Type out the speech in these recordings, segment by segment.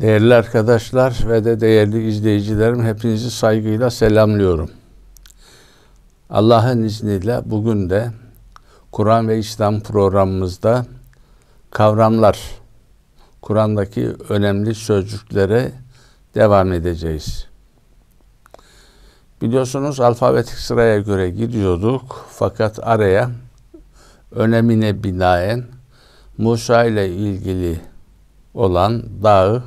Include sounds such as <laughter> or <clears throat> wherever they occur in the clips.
Değerli arkadaşlar ve de değerli izleyicilerim hepinizi saygıyla selamlıyorum. Allah'ın izniyle bugün de Kur'an ve İslam programımızda kavramlar, Kur'an'daki önemli sözcüklere devam edeceğiz. Biliyorsunuz alfabetik sıraya göre gidiyorduk fakat araya önemine binaen Musa ile ilgili olan dağı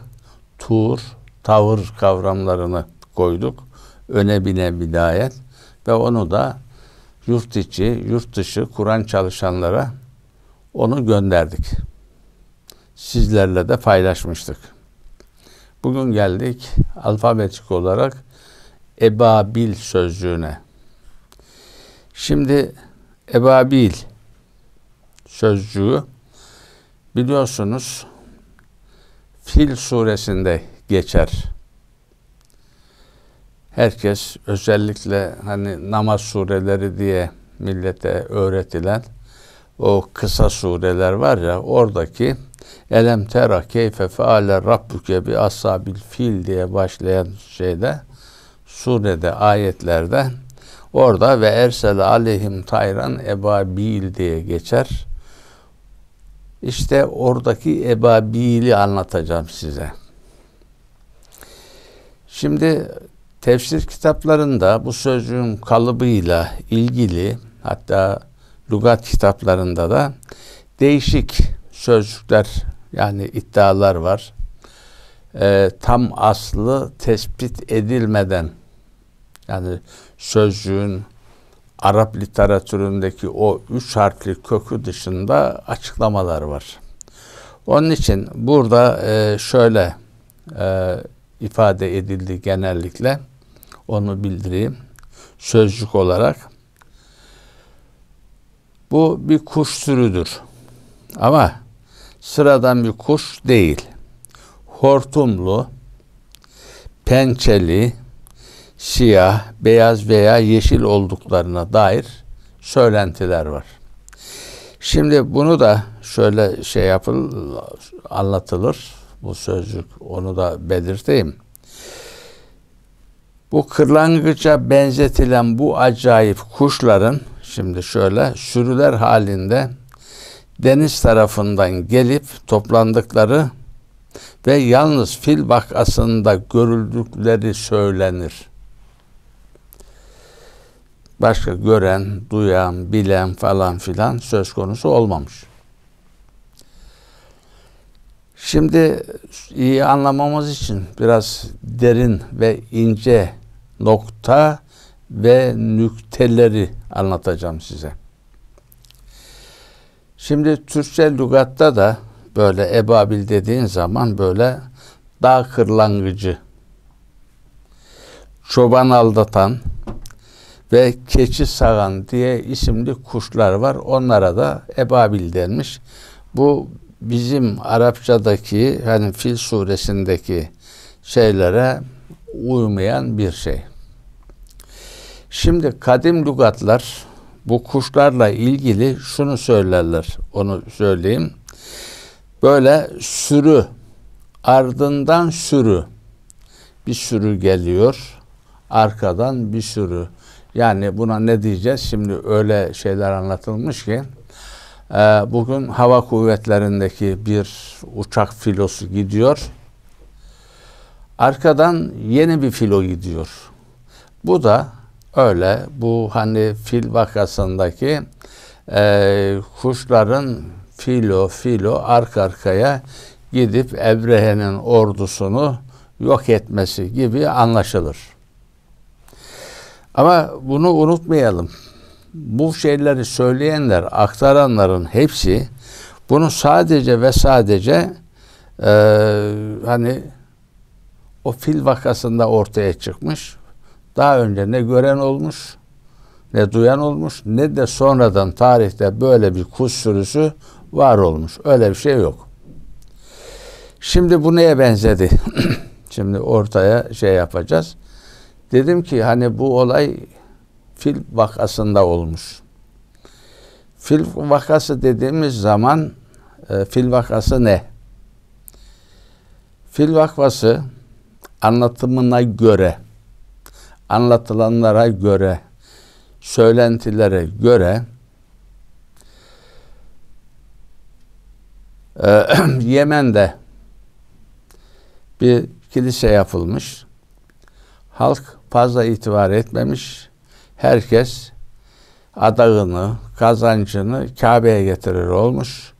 tur, tavır kavramlarını koyduk. Öne bine bidayet ve onu da yurt içi, yurt dışı Kur'an çalışanlara onu gönderdik. Sizlerle de paylaşmıştık. Bugün geldik alfabetik olarak ebabil sözcüğüne. Şimdi ebabil sözcüğü biliyorsunuz Fil suresinde geçer. Herkes özellikle hani namaz sureleri diye millete öğretilen o kısa sureler var ya oradaki Elem tera keyfe feale rabbuke bi asabil fil diye başlayan şeyde surede ayetlerde orada ve ersel aleyhim tayran ebabil diye geçer. İşte oradaki ebabili anlatacağım size. Şimdi tefsir kitaplarında bu sözcüğün kalıbıyla ilgili hatta lugat kitaplarında da değişik sözcükler yani iddialar var. E, tam aslı tespit edilmeden yani sözcüğün Arap literatüründeki o üç harfli kökü dışında açıklamalar var. Onun için burada e, şöyle e, ifade edildi genellikle onu bildireyim sözcük olarak. Bu bir kuş türüdür. Ama sıradan bir kuş değil. Hortumlu, pençeli, siyah, beyaz veya yeşil olduklarına dair söylentiler var. Şimdi bunu da şöyle şey yapıl anlatılır. Bu sözcük onu da belirteyim. Bu kırlangıca benzetilen bu acayip kuşların şimdi şöyle sürüler halinde deniz tarafından gelip toplandıkları ve yalnız fil bakasında görüldükleri söylenir başka gören, duyan, bilen falan filan söz konusu olmamış. Şimdi iyi anlamamız için biraz derin ve ince nokta ve nükteleri anlatacağım size. Şimdi Türkçe lügatta da böyle ebabil dediğin zaman böyle dağ kırlangıcı, çoban aldatan, ve keçi sağan diye isimli kuşlar var. Onlara da ebabil denmiş. Bu bizim Arapçadaki hani Fil suresindeki şeylere uymayan bir şey. Şimdi kadim lügatlar bu kuşlarla ilgili şunu söylerler. Onu söyleyeyim. Böyle sürü ardından sürü bir sürü geliyor. Arkadan bir sürü yani buna ne diyeceğiz? Şimdi öyle şeyler anlatılmış ki e, bugün hava kuvvetlerindeki bir uçak filosu gidiyor. Arkadan yeni bir filo gidiyor. Bu da öyle bu hani fil vakasındaki e, kuşların filo filo arka arkaya gidip Ebrehe'nin ordusunu yok etmesi gibi anlaşılır. Ama bunu unutmayalım. Bu şeyleri söyleyenler, aktaranların hepsi bunu sadece ve sadece e, hani o fil vakasında ortaya çıkmış. Daha önce ne gören olmuş, ne duyan olmuş, ne de sonradan tarihte böyle bir kuş sürüsü var olmuş. Öyle bir şey yok. Şimdi bu neye benzedi? <clears throat> Şimdi ortaya şey yapacağız. Dedim ki hani bu olay fil vakasında olmuş. Fil vakası dediğimiz zaman e, fil vakası ne? Fil vakası anlatımına göre, anlatılanlara göre, söylentilere göre e, <clears throat> Yemen'de bir kilise yapılmış. Halk fazla itibar etmemiş. Herkes adağını, kazancını Kabe'ye getirir olmuş.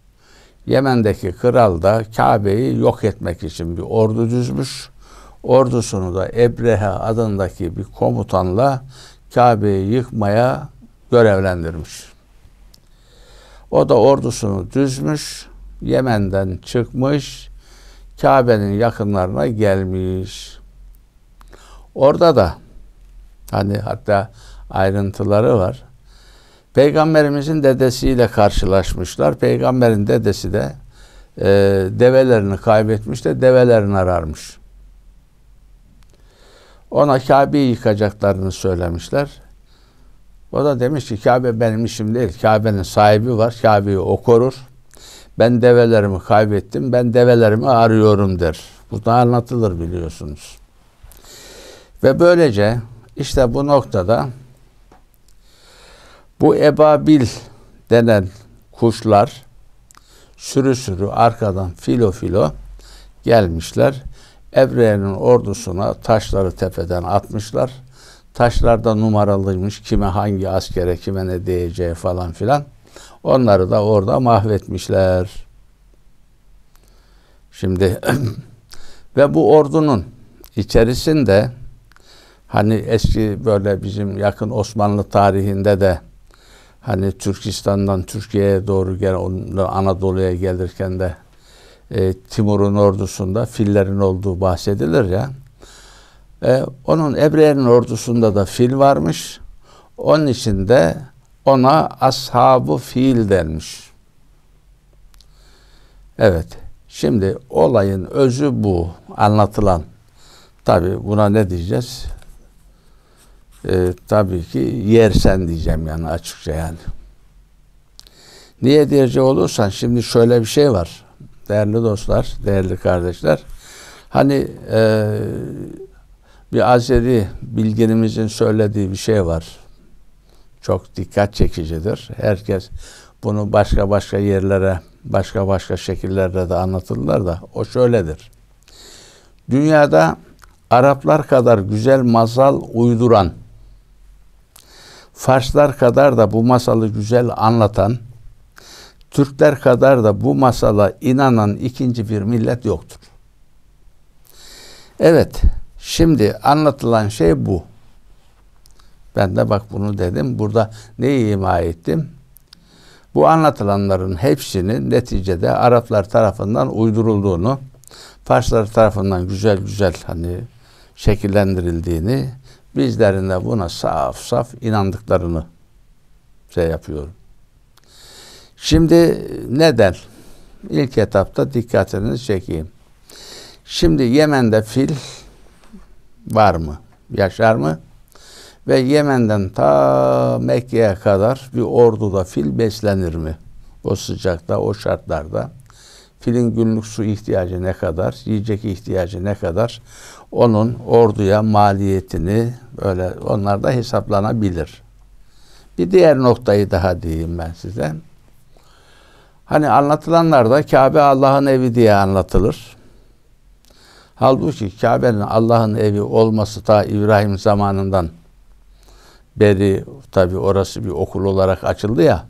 Yemen'deki kral da Kabe'yi yok etmek için bir ordu düzmüş. Ordusunu da Ebrehe adındaki bir komutanla Kabe'yi yıkmaya görevlendirmiş. O da ordusunu düzmüş, Yemen'den çıkmış, Kabe'nin yakınlarına gelmiş. Orada da hani hatta ayrıntıları var. Peygamberimizin dedesiyle karşılaşmışlar. Peygamberin dedesi de e, develerini kaybetmiş de develerini ararmış. Ona Kabe'yi yıkacaklarını söylemişler. O da demiş ki Kabe benim işim değil. Kabe'nin sahibi var. Kabe'yi o korur. Ben develerimi kaybettim. Ben develerimi arıyorum der. Bu da anlatılır biliyorsunuz. Ve böylece işte bu noktada bu ebabil denen kuşlar sürü sürü arkadan filo filo gelmişler. Ebreye'nin ordusuna taşları tepeden atmışlar. Taşlarda numaralıymış kime hangi askere kime ne diyeceği falan filan. Onları da orada mahvetmişler. Şimdi <clears throat> ve bu ordunun içerisinde Hani eski böyle bizim yakın Osmanlı tarihinde de hani Türkistan'dan Türkiye'ye doğru gel Anadolu'ya gelirken de e, Timur'un ordusunda fillerin olduğu bahsedilir ya. E, onun Ebre'nin ordusunda da fil varmış. Onun için de ona ashabu fil denmiş. Evet. Şimdi olayın özü bu anlatılan. Tabi buna ne diyeceğiz? e, tabii ki yersen diyeceğim yani açıkça yani. Niye diyecek olursan şimdi şöyle bir şey var. Değerli dostlar, değerli kardeşler. Hani e, bir Azeri bilginimizin söylediği bir şey var. Çok dikkat çekicidir. Herkes bunu başka başka yerlere, başka başka şekillerde de anlatırlar da o şöyledir. Dünyada Araplar kadar güzel masal uyduran Farslar kadar da bu masalı güzel anlatan, Türkler kadar da bu masala inanan ikinci bir millet yoktur. Evet, şimdi anlatılan şey bu. Ben de bak bunu dedim. Burada neyi ima ettim? Bu anlatılanların hepsinin neticede Araplar tarafından uydurulduğunu, Farslar tarafından güzel güzel hani şekillendirildiğini, Bizlerin de buna saf saf inandıklarını şey yapıyorum. Şimdi neden? İlk etapta dikkatinizi çekeyim. Şimdi Yemen'de fil var mı? Yaşar mı? Ve Yemen'den ta Mekke'ye kadar bir orduda fil beslenir mi? O sıcakta, o şartlarda. Filin günlük su ihtiyacı ne kadar, yiyecek ihtiyacı ne kadar? onun orduya maliyetini böyle onlar da hesaplanabilir. Bir diğer noktayı daha diyeyim ben size. Hani anlatılanlarda Kabe Allah'ın evi diye anlatılır. Halbuki Kabe'nin Allah'ın evi olması ta İbrahim zamanından beri tabi orası bir okul olarak açıldı ya.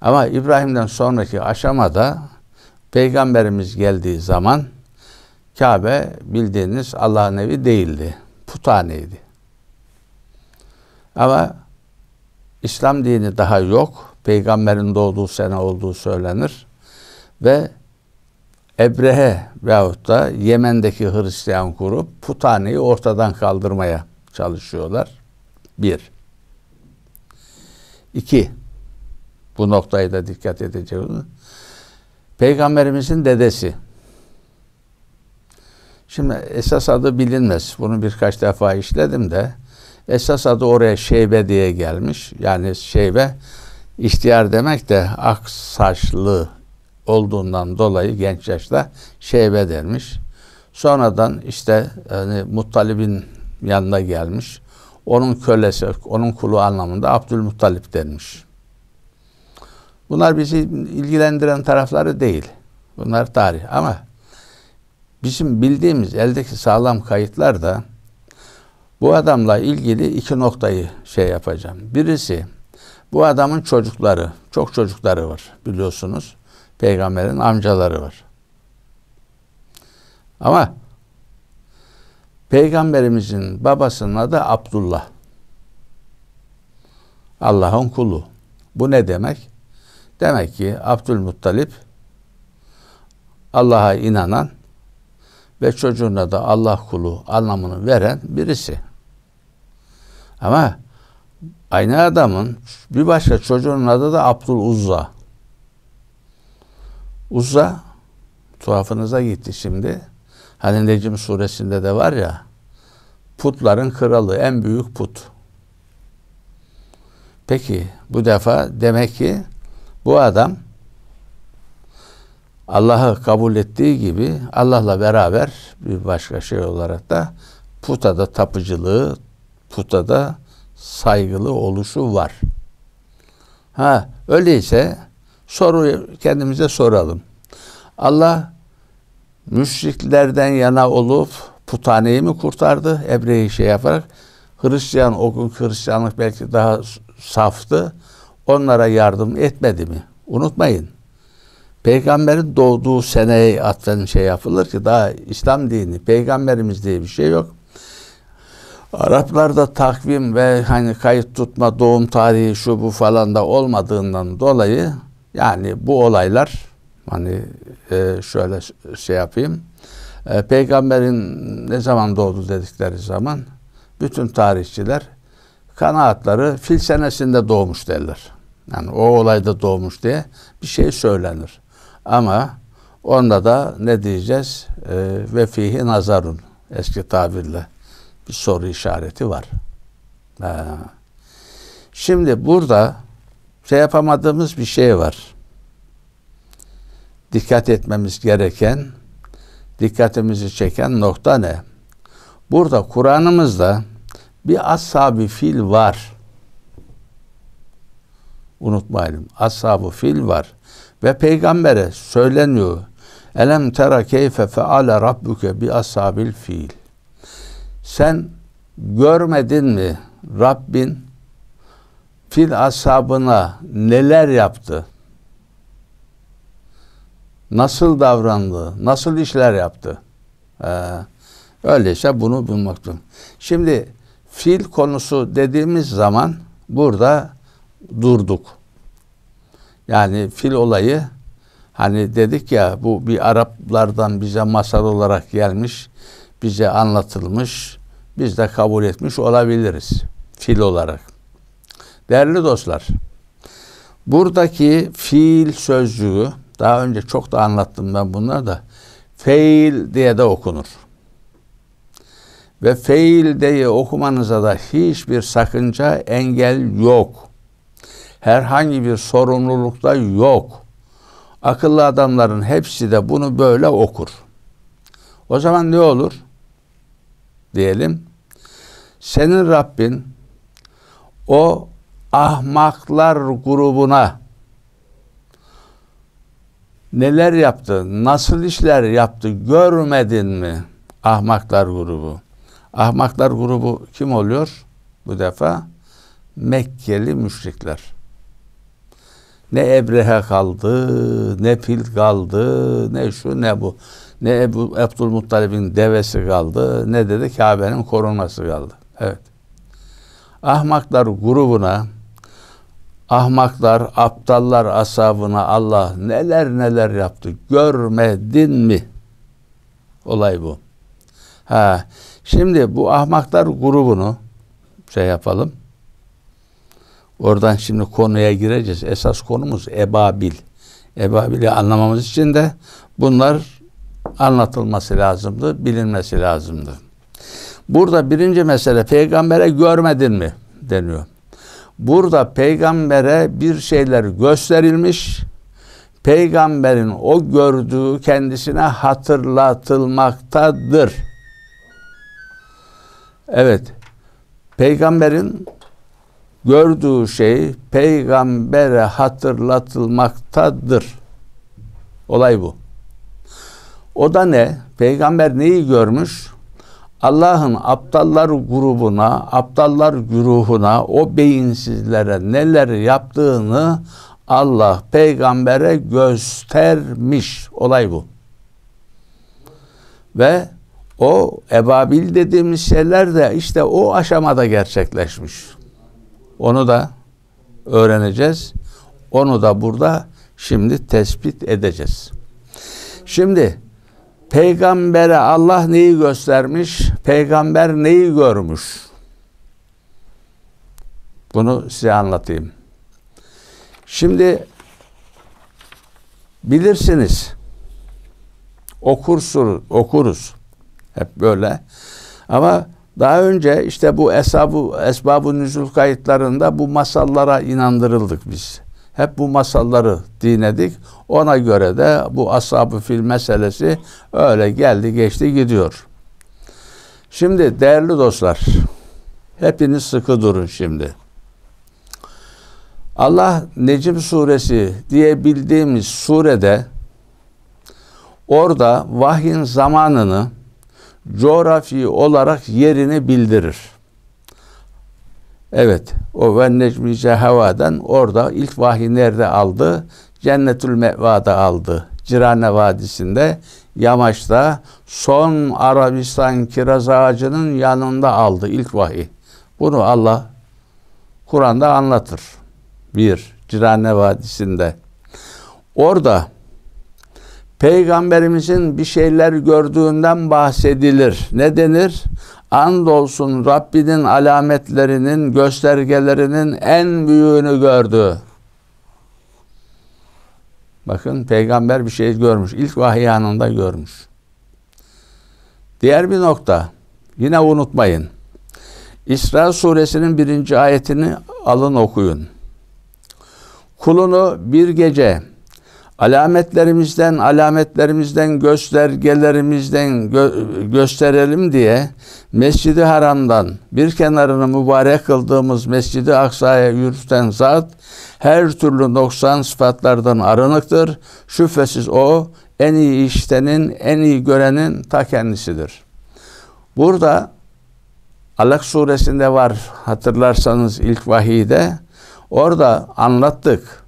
Ama İbrahim'den sonraki aşamada Peygamberimiz geldiği zaman Kabe bildiğiniz Allah'ın evi değildi. Puthaneydi. Ama İslam dini daha yok. Peygamberin doğduğu sene olduğu söylenir. Ve Ebrehe veyahut da Yemen'deki Hristiyan grup Puthane'yi ortadan kaldırmaya çalışıyorlar. Bir. İki. Bu noktayı da dikkat edeceğiz. Peygamberimizin dedesi Şimdi esas adı bilinmez. Bunu birkaç defa işledim de esas adı oraya şeybe diye gelmiş. Yani şeybe ihtiyar demek de ak saçlı olduğundan dolayı genç yaşta şeybe dermiş. Sonradan işte yani Muttalib'in yanına gelmiş. Onun kölesi, onun kulu anlamında Abdülmuttalip denmiş. Bunlar bizi ilgilendiren tarafları değil. Bunlar tarih ama Bizim bildiğimiz eldeki sağlam kayıtlar da bu adamla ilgili iki noktayı şey yapacağım. Birisi bu adamın çocukları, çok çocukları var biliyorsunuz. Peygamberin amcaları var. Ama Peygamberimizin babasının adı Abdullah. Allah'ın kulu. Bu ne demek? Demek ki Abdülmuttalip Allah'a inanan ve çocuğuna da Allah kulu anlamını veren birisi. Ama aynı adamın bir başka çocuğunun adı da Abdul Uzza. Uzza tuhafınıza gitti şimdi. Hani Necim suresinde de var ya putların kralı en büyük put. Peki bu defa demek ki bu adam Allah'ı kabul ettiği gibi Allah'la beraber bir başka şey olarak da puta da tapıcılığı, puta da saygılı oluşu var. Ha öyleyse soru kendimize soralım. Allah müşriklerden yana olup putaneyi mi kurtardı? Ebre'yi şey yaparak Hristiyan o gün Hristiyanlık belki daha saftı. Onlara yardım etmedi mi? Unutmayın. Peygamberin doğduğu seneye atlen şey yapılır ki daha İslam dini, peygamberimiz diye bir şey yok. Araplarda takvim ve hani kayıt tutma, doğum tarihi şu bu falan da olmadığından dolayı yani bu olaylar hani e, şöyle şey yapayım. E, peygamberin ne zaman doğdu dedikleri zaman bütün tarihçiler kanaatları fil senesinde doğmuş derler. Yani o olayda doğmuş diye bir şey söylenir. Ama onda da ne diyeceğiz? Ee, ve fihi nazarun. Eski tabirle bir soru işareti var. Ha. Ee, şimdi burada şey yapamadığımız bir şey var. Dikkat etmemiz gereken, dikkatimizi çeken nokta ne? Burada Kur'an'ımızda bir ashab fil var. Unutmayalım. ashab fil var. Ve peygambere söyleniyor. Elem tera keyfe feale rabbuke bi ashabil fiil. Sen görmedin mi Rabbin fil ashabına neler yaptı? Nasıl davrandı? Nasıl işler yaptı? Ee, öyleyse bunu bulmaktım. Şimdi fil konusu dediğimiz zaman burada durduk. Yani fil olayı hani dedik ya bu bir Araplardan bize masal olarak gelmiş, bize anlatılmış, biz de kabul etmiş olabiliriz fil olarak. Değerli dostlar, buradaki fil sözcüğü daha önce çok da anlattım ben bunları da feil diye de okunur. Ve feil diye okumanıza da hiçbir sakınca engel yok herhangi bir sorumlulukta yok. Akıllı adamların hepsi de bunu böyle okur. O zaman ne olur? Diyelim. Senin Rabbin o ahmaklar grubuna neler yaptı, nasıl işler yaptı görmedin mi? Ahmaklar grubu. Ahmaklar grubu kim oluyor bu defa? Mekkeli müşrikler. Ne Ebrehe kaldı, ne fil kaldı, ne şu ne bu. Ne Ebu Abdülmuttalib'in devesi kaldı, ne dedi Kabe'nin korunması kaldı. Evet. Ahmaklar grubuna, ahmaklar, aptallar asabına Allah neler neler yaptı. Görmedin mi? Olay bu. Ha, şimdi bu ahmaklar grubunu şey yapalım. Oradan şimdi konuya gireceğiz. Esas konumuz ebabil. Ebabil'i anlamamız için de bunlar anlatılması lazımdı, bilinmesi lazımdı. Burada birinci mesele peygambere görmedin mi deniyor. Burada peygambere bir şeyler gösterilmiş, peygamberin o gördüğü kendisine hatırlatılmaktadır. Evet, peygamberin gördüğü şey peygambere hatırlatılmaktadır. Olay bu. O da ne? Peygamber neyi görmüş? Allah'ın aptallar grubuna, aptallar güruhuna, o beyinsizlere neler yaptığını Allah peygambere göstermiş. Olay bu. Ve o ebabil dediğimiz şeyler de işte o aşamada gerçekleşmiş. Onu da öğreneceğiz. Onu da burada şimdi tespit edeceğiz. Şimdi peygambere Allah neyi göstermiş? Peygamber neyi görmüş? Bunu size anlatayım. Şimdi bilirsiniz. Okursunuz, okuruz. Hep böyle. Ama daha önce işte bu esabu, esbabu nüzul kayıtlarında bu masallara inandırıldık biz. Hep bu masalları dinledik. Ona göre de bu ashab fil meselesi öyle geldi geçti gidiyor. Şimdi değerli dostlar, hepiniz sıkı durun şimdi. Allah Necim suresi diye bildiğimiz surede orada vahyin zamanını coğrafi olarak yerini bildirir. Evet, o ve necmi cehevadan orada ilk vahiy nerede aldı? Cennetül Mevada aldı. Cirane Vadisi'nde, yamaçta, son Arabistan kiraz ağacının yanında aldı ilk vahiy. Bunu Allah Kur'an'da anlatır. Bir, Cirane Vadisi'nde. Orada Peygamberimizin bir şeyler gördüğünden bahsedilir. Ne denir? Andolsun Rabbinin alametlerinin, göstergelerinin en büyüğünü gördü. Bakın peygamber bir şey görmüş. İlk vahiy anında görmüş. Diğer bir nokta. Yine unutmayın. İsra suresinin birinci ayetini alın okuyun. Kulunu bir gece alametlerimizden, alametlerimizden, göstergelerimizden gö gösterelim diye Mescid-i Haram'dan bir kenarını mübarek kıldığımız Mescid-i Aksa'ya yürüten zat her türlü noksan sıfatlardan arınıktır. Şüphesiz o en iyi iştenin, en iyi görenin ta kendisidir. Burada Alak suresinde var hatırlarsanız ilk vahide orada anlattık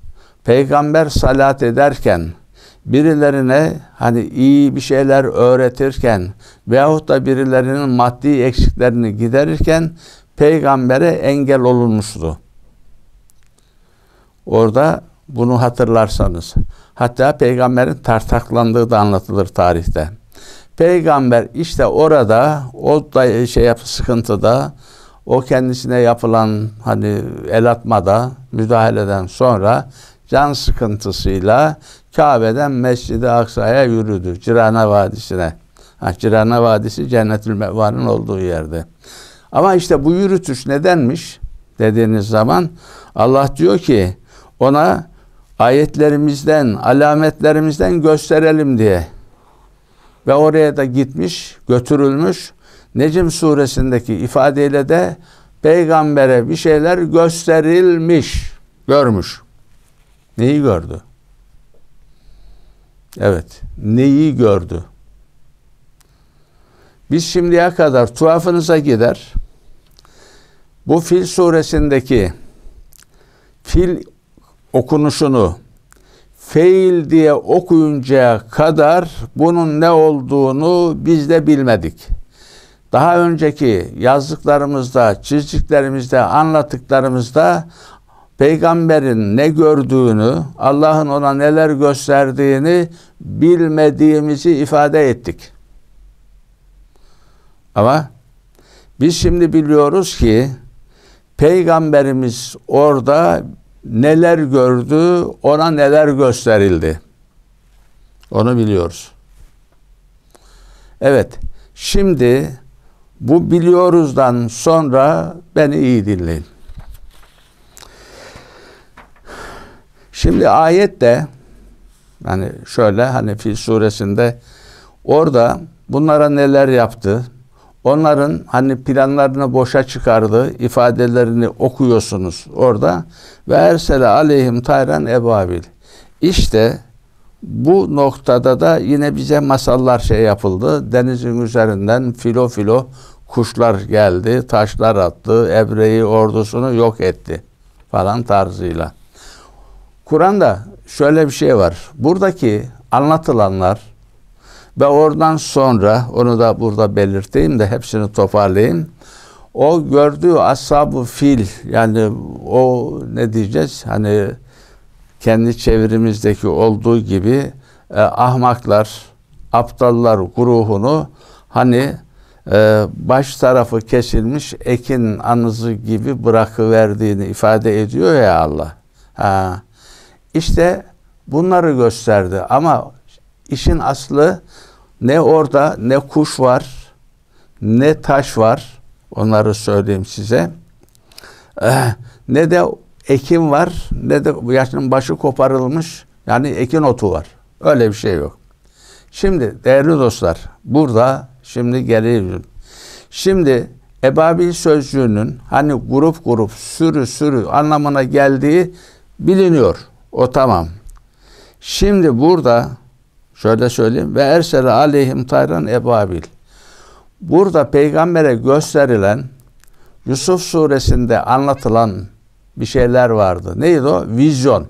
peygamber salat ederken birilerine hani iyi bir şeyler öğretirken veyahut da birilerinin maddi eksiklerini giderirken peygambere engel olunmuştu. Orada bunu hatırlarsanız hatta peygamberin tartaklandığı da anlatılır tarihte. Peygamber işte orada o da şey yap sıkıntıda o kendisine yapılan hani el atmada müdahaleden sonra can sıkıntısıyla Kabe'den Mescid-i Aksa'ya yürüdü. Cirana Vadisi'ne. Ha, Cirana Vadisi Cennetül Mevva'nın olduğu yerde. Ama işte bu yürütüş nedenmiş dediğiniz zaman Allah diyor ki ona ayetlerimizden, alametlerimizden gösterelim diye. Ve oraya da gitmiş, götürülmüş. Necim suresindeki ifadeyle de peygambere bir şeyler gösterilmiş, görmüş. Neyi gördü? Evet, neyi gördü? Biz şimdiye kadar tuhafınıza gider. Bu Fil suresindeki fil okunuşunu feil diye okuyuncaya kadar bunun ne olduğunu biz de bilmedik. Daha önceki yazdıklarımızda, çizdiklerimizde, anlattıklarımızda peygamberin ne gördüğünü, Allah'ın ona neler gösterdiğini bilmediğimizi ifade ettik. Ama biz şimdi biliyoruz ki peygamberimiz orada neler gördü, ona neler gösterildi. Onu biliyoruz. Evet, şimdi bu biliyoruzdan sonra beni iyi dinleyin. Şimdi ayet de yani şöyle hani Fil suresinde orada bunlara neler yaptı? Onların hani planlarını boşa çıkardı ifadelerini okuyorsunuz orada. Ve ersele aleyhim tayran ebabil. İşte bu noktada da yine bize masallar şey yapıldı. Denizin üzerinden filo filo kuşlar geldi, taşlar attı, Ebreyi ordusunu yok etti falan tarzıyla. Kur'an'da şöyle bir şey var. Buradaki anlatılanlar ve oradan sonra onu da burada belirteyim de hepsini toparlayayım. O gördüğü ashab fil yani o ne diyeceğiz hani kendi çevirimizdeki olduğu gibi e, ahmaklar, aptallar gruhunu hani e, baş tarafı kesilmiş ekin anızı gibi bırakıverdiğini ifade ediyor ya Allah. Ha. İşte bunları gösterdi ama işin aslı ne orada ne kuş var ne taş var onları söyleyeyim size eh, ne de ekim var ne de yaşının başı koparılmış yani ekin otu var. Öyle bir şey yok. Şimdi değerli dostlar burada şimdi geliyorum. Şimdi ebabil sözcüğünün hani grup grup sürü sürü anlamına geldiği biliniyor. O tamam. Şimdi burada şöyle söyleyeyim ve ersele aleyhim tayran ebabil. Burada peygambere gösterilen Yusuf suresinde anlatılan bir şeyler vardı. Neydi o? Vizyon.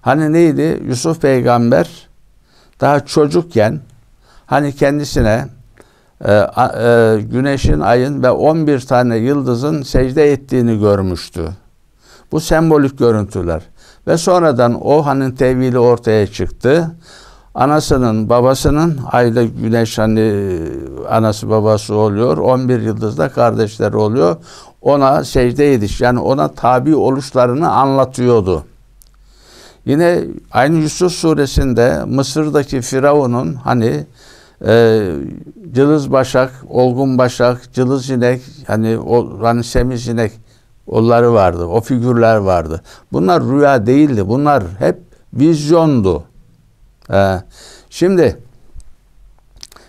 Hani neydi? Yusuf peygamber daha çocukken hani kendisine e, e, güneşin, ayın ve 11 tane yıldızın secde ettiğini görmüştü. Bu sembolik görüntüler. Ve sonradan o hanın tevili ortaya çıktı. Anasının babasının ayda güneş hani e, anası babası oluyor. 11 yıldızda kardeşleri oluyor. Ona secde ediş yani ona tabi oluşlarını anlatıyordu. Yine aynı Yusuf suresinde Mısır'daki Firavun'un hani e, cılız başak, olgun başak, cılız inek, hani o, hani semiz inek Onları vardı, o figürler vardı. Bunlar rüya değildi, bunlar hep vizyondu. Ee, şimdi,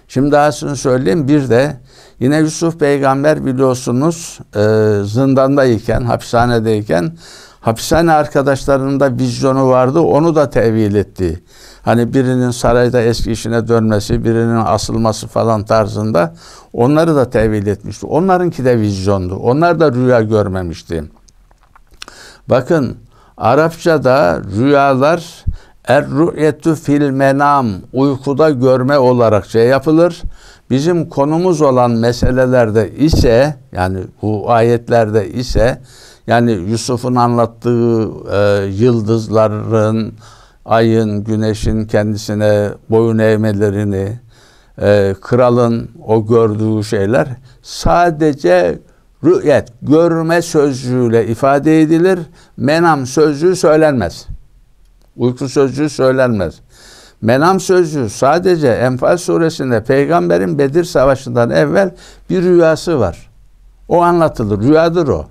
şimdi daha sonra söyleyeyim bir de yine Yusuf peygamber biliyorsunuz e, zindandayken, hapishanedeyken hapishane arkadaşlarında vizyonu vardı, onu da tevil etti. Hani birinin sarayda eski işine dönmesi, birinin asılması falan tarzında onları da tevil etmişti. Onlarınki de vizyondu. Onlar da rüya görmemişti. Bakın Arapçada rüyalar Er-rü'yetü fil menam uykuda görme olarak şey yapılır. Bizim konumuz olan meselelerde ise yani bu ayetlerde ise yani Yusuf'un anlattığı e, yıldızların ayın, güneşin kendisine boyun eğmelerini, e, kralın o gördüğü şeyler sadece rü'yet, görme sözcüğüyle ifade edilir. Menam sözcüğü söylenmez. Uyku sözcüğü söylenmez. Menam sözcüğü sadece Enfal suresinde peygamberin Bedir savaşından evvel bir rüyası var. O anlatılır. Rüyadır o.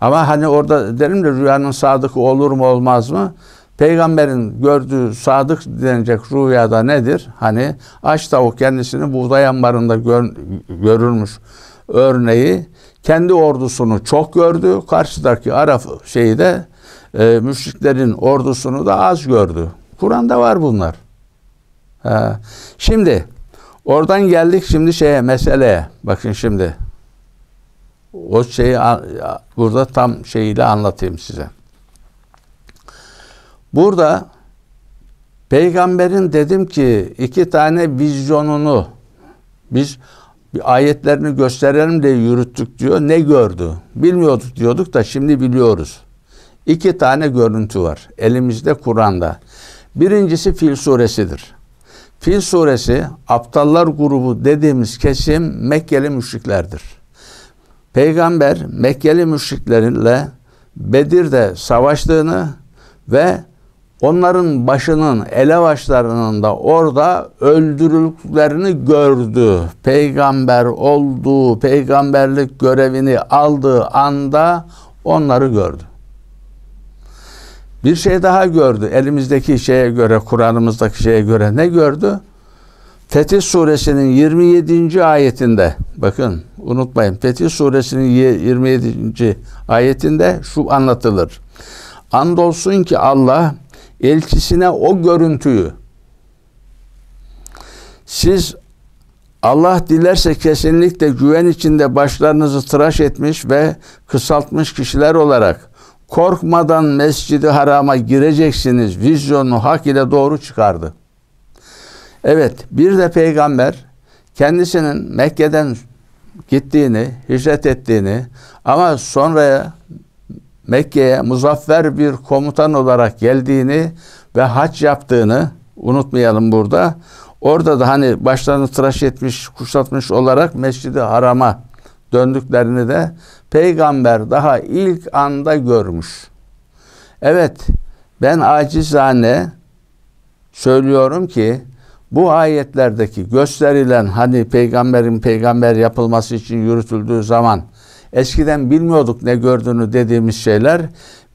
Ama hani orada derim de rüyanın sadıkı olur mu olmaz mı? Peygamberin gördüğü sadık denecek rüyada nedir? Hani aç tavuk kendisini buğday ambarında gör, görülmüş örneği kendi ordusunu çok gördü. Karşıdaki Araf şeyi de e, müşriklerin ordusunu da az gördü. Kur'an'da var bunlar. Ha. Şimdi oradan geldik şimdi şeye meseleye. Bakın şimdi o şeyi burada tam şeyiyle anlatayım size. Burada peygamberin dedim ki iki tane vizyonunu biz bir ayetlerini gösterelim diye yürüttük diyor. Ne gördü? Bilmiyorduk diyorduk da şimdi biliyoruz. İki tane görüntü var elimizde Kur'an'da. Birincisi Fil suresidir. Fil suresi aptallar grubu dediğimiz kesim Mekkeli müşriklerdir. Peygamber Mekkeli müşriklerle Bedir'de savaştığını ve onların başının elebaşlarının da orada öldürüldüklerini gördü. Peygamber olduğu, peygamberlik görevini aldığı anda onları gördü. Bir şey daha gördü. Elimizdeki şeye göre, Kur'an'ımızdaki şeye göre ne gördü? Fetih suresinin 27. ayetinde bakın unutmayın Fetih suresinin 27. ayetinde şu anlatılır. Andolsun ki Allah elçisine o görüntüyü siz Allah dilerse kesinlikle güven içinde başlarınızı tıraş etmiş ve kısaltmış kişiler olarak korkmadan mescidi harama gireceksiniz vizyonu hak ile doğru çıkardı. Evet bir de peygamber kendisinin Mekke'den gittiğini, hicret ettiğini ama sonraya Mekke'ye muzaffer bir komutan olarak geldiğini ve haç yaptığını unutmayalım burada. Orada da hani başlarını tıraş etmiş, kuşatmış olarak Mescid-i Haram'a döndüklerini de peygamber daha ilk anda görmüş. Evet ben acizane söylüyorum ki bu ayetlerdeki gösterilen hani peygamberin peygamber yapılması için yürütüldüğü zaman eskiden bilmiyorduk ne gördüğünü dediğimiz şeyler.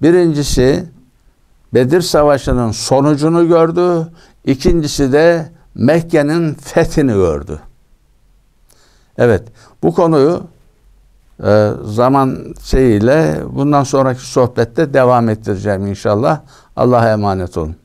Birincisi Bedir Savaşı'nın sonucunu gördü. İkincisi de Mekke'nin fethini gördü. Evet bu konuyu e, zaman şeyiyle bundan sonraki sohbette devam ettireceğim inşallah. Allah'a emanet olun.